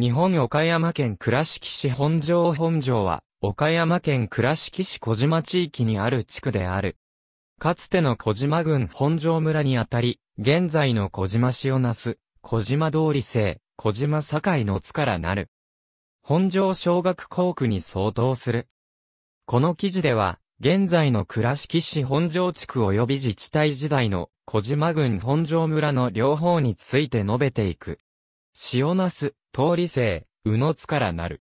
日本岡山県倉敷市本庄本庄は、岡山県倉敷市小島地域にある地区である。かつての小島郡本庄村にあたり、現在の小島市をなす、小島通り生、小島境の津からなる。本庄小学校区に相当する。この記事では、現在の倉敷市本庄地区及び自治体時代の小島郡本庄村の両方について述べていく。塩ナス、通り生、宇野津からなる。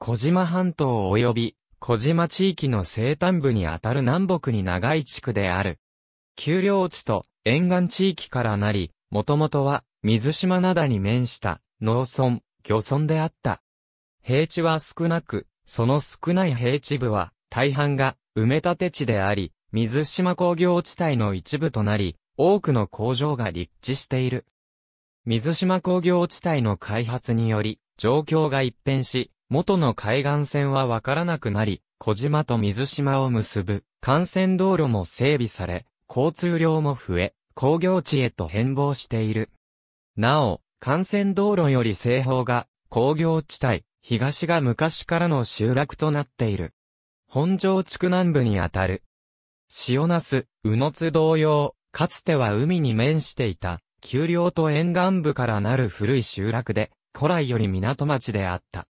小島半島及び、小島地域の西端部にあたる南北に長い地区である。丘陵地と沿岸地域からなり、もともとは水島灘に面した農村、漁村であった。平地は少なく、その少ない平地部は大半が埋め立て地であり、水島工業地帯の一部となり、多くの工場が立地している。水島工業地帯の開発により、状況が一変し、元の海岸線はわからなくなり、小島と水島を結ぶ、幹線道路も整備され、交通量も増え、工業地へと変貌している。なお、幹線道路より西方が、工業地帯、東が昔からの集落となっている。本庄地区南部にあたる。塩那須、宇野津同様、かつては海に面していた、丘陵と沿岸部からなる古い集落で、古来より港町であった。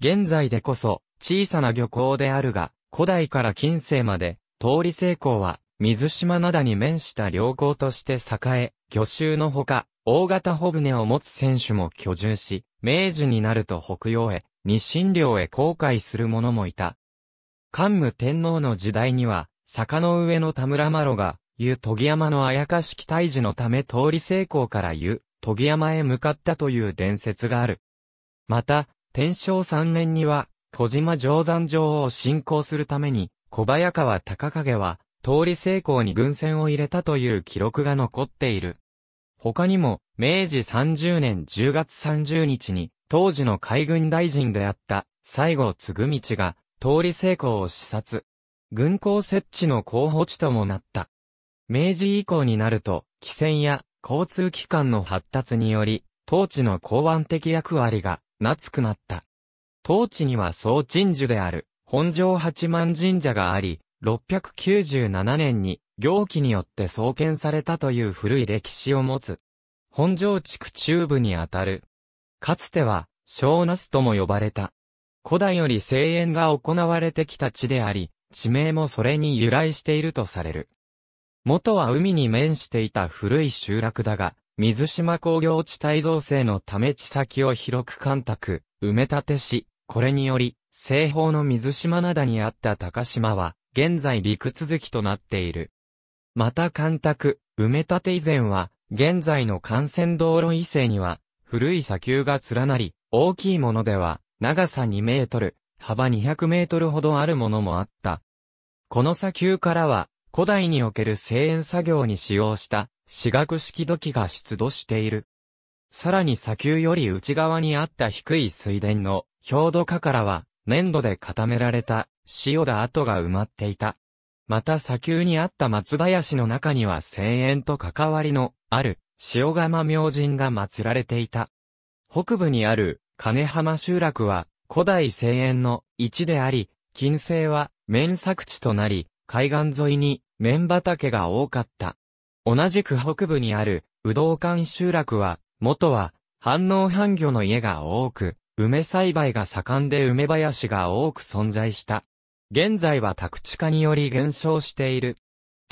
現在でこそ、小さな漁港であるが、古代から近世まで、通り成功は、水島灘に面した良港として栄え、魚州のほか、大型帆船を持つ選手も居住し、明治になると北洋へ、日清領へ航海する者もいた。桓武天皇の時代には、坂の上の田村麻呂が、湯研ぎ山のあやかし期退治のため通り成功から湯研山へ向かったという伝説がある。また、天正3年には、小島定山城を進行するために、小早川隆景は、通り成功に軍船を入れたという記録が残っている。他にも、明治30年10月30日に、当時の海軍大臣であった、西郷嗣道が、通り成功を視察。軍港設置の候補地ともなった。明治以降になると、汽船や交通機関の発達により、当地の港湾的役割が、なつくなった。当地には総鎮守である、本城八幡神社があり、697年に、行基によって創建されたという古い歴史を持つ。本城地区中部にあたる。かつては、小那須とも呼ばれた。古代より声援が行われてきた地であり、地名もそれに由来しているとされる。元は海に面していた古い集落だが、水島工業地帯造成のため地先を広く干拓、埋め立てし、これにより、西方の水島灘にあった高島は、現在陸続きとなっている。また干拓、埋め立て以前は、現在の幹線道路以西には、古い砂丘が連なり、大きいものでは、長さ2メートル、幅200メートルほどあるものもあった。この砂丘からは、古代における製塩作業に使用した四角式土器が出土している。さらに砂丘より内側にあった低い水田の表土下からは粘土で固められた塩だ跡が埋まっていた。また砂丘にあった松林の中には千円と関わりのある塩釜明神が祀られていた。北部にある金浜集落は古代千円の一であり、金星は面作地となり、海岸沿いに、綿畑が多かった。同じく北部にある、武道館集落は、元は、反応半魚の家が多く、梅栽培が盛んで梅林が多く存在した。現在は宅地化により減少している。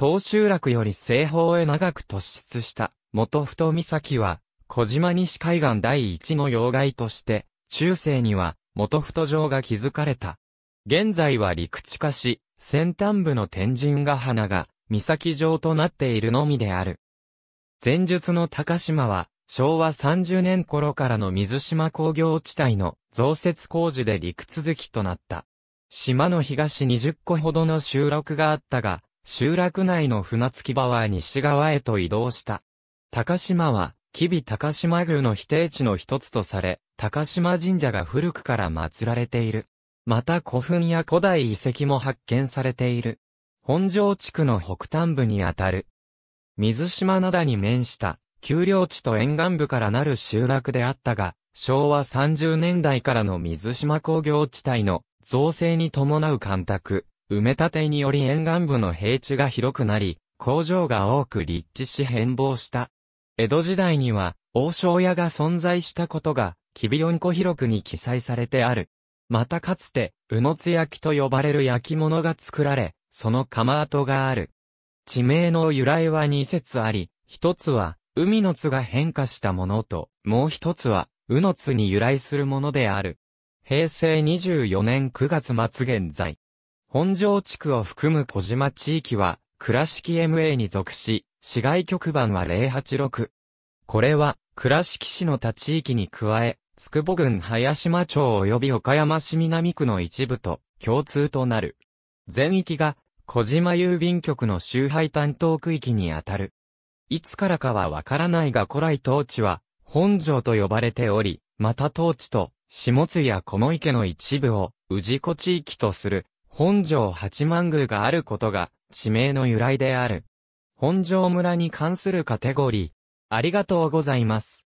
東集落より西方へ長く突出した元太岬は、小島西海岸第一の要害として、中世には元太城が築かれた。現在は陸地化し、先端部の天神ヶ花が、岬状となっているのみである。前述の高島は、昭和30年頃からの水島工業地帯の増設工事で陸続きとなった。島の東20個ほどの集落があったが、集落内の船着場は西側へと移動した。高島は、吉備高島宮の否定地の一つとされ、高島神社が古くから祀られている。また古墳や古代遺跡も発見されている。本庄地区の北端部にあたる。水島灘に面した、丘陵地と沿岸部からなる集落であったが、昭和30年代からの水島工業地帯の造成に伴う干拓、埋め立てにより沿岸部の平地が広くなり、工場が多く立地し変貌した。江戸時代には、王将屋が存在したことが、キビヨンコ広くに記載されてある。またかつて、うのつ焼きと呼ばれる焼き物が作られ、その釜跡がある。地名の由来は2説あり、一つは、海の津が変化したものと、もう一つは、うの津に由来するものである。平成24年9月末現在。本庄地区を含む小島地域は、倉敷 MA に属し、市外局番は086。これは、倉敷市の他地域に加え、つくぼ郡早島町及び岡山市南区の一部と共通となる。全域が小島郵便局の周配担当区域にあたる。いつからかはわからないが古来当地は本城と呼ばれており、また当地と下津や小池の一部を宇治湖地域とする本城八幡宮があることが地名の由来である。本城村に関するカテゴリー。ありがとうございます。